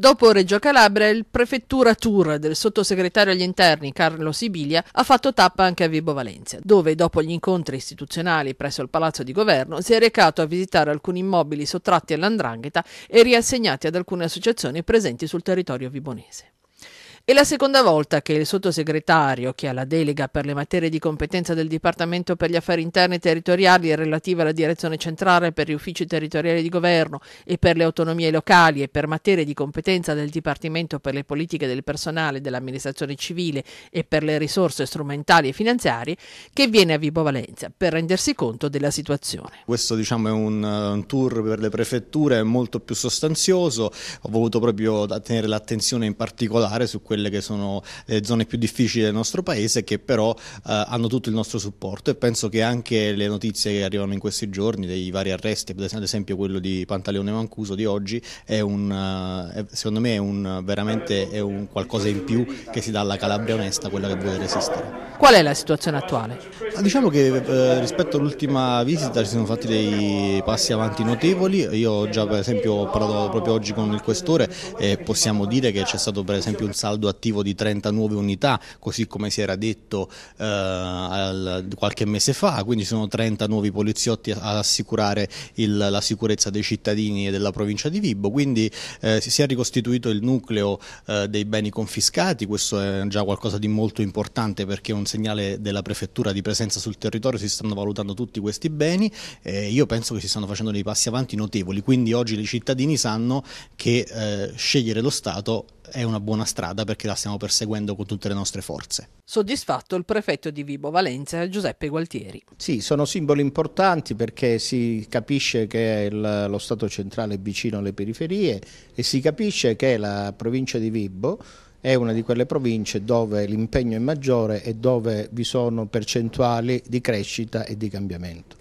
Dopo Reggio Calabria, il prefettura tour del sottosegretario agli interni Carlo Sibilia ha fatto tappa anche a Vibo Valencia, dove dopo gli incontri istituzionali presso il Palazzo di Governo si è recato a visitare alcuni immobili sottratti all'andrangheta e riassegnati ad alcune associazioni presenti sul territorio vibonese. È la seconda volta che il sottosegretario, che ha la delega per le materie di competenza del Dipartimento per gli affari interni e territoriali e relativa alla direzione centrale per gli uffici territoriali di governo e per le autonomie locali e per materie di competenza del Dipartimento per le politiche del personale dell'amministrazione civile e per le risorse strumentali e finanziarie, che viene a Vibo Valencia per rendersi conto della situazione. Questo diciamo, è un, eh, un tour per le prefetture molto più sostanzioso, ho voluto proprio tenere l'attenzione in particolare su quelle quelle che sono le zone più difficili del nostro paese che però eh, hanno tutto il nostro supporto e penso che anche le notizie che arrivano in questi giorni dei vari arresti, ad esempio quello di Pantaleone Mancuso di oggi, è un, eh, secondo me è un, veramente è un qualcosa in più che si dà alla Calabria onesta, quella che vuole resistere. Qual è la situazione attuale? Ah, diciamo che eh, rispetto all'ultima visita ci sono fatti dei passi avanti notevoli, io già per esempio ho parlato proprio oggi con il questore e possiamo dire che c'è stato per esempio un saldo attivo di 30 nuove unità, così come si era detto eh, al, qualche mese fa, quindi sono 30 nuovi poliziotti ad assicurare il, la sicurezza dei cittadini e della provincia di Vibo, quindi eh, si è ricostituito il nucleo eh, dei beni confiscati, questo è già qualcosa di molto importante perché è un segnale della prefettura di presenza sul territorio, si stanno valutando tutti questi beni e io penso che si stanno facendo dei passi avanti notevoli, quindi oggi i cittadini sanno che eh, scegliere lo Stato è una buona strada perché la stiamo perseguendo con tutte le nostre forze. Soddisfatto il prefetto di Vibo Valencia Giuseppe Gualtieri. Sì, sono simboli importanti perché si capisce che il, lo Stato centrale è vicino alle periferie e si capisce che la provincia di Vibo è una di quelle province dove l'impegno è maggiore e dove vi sono percentuali di crescita e di cambiamento.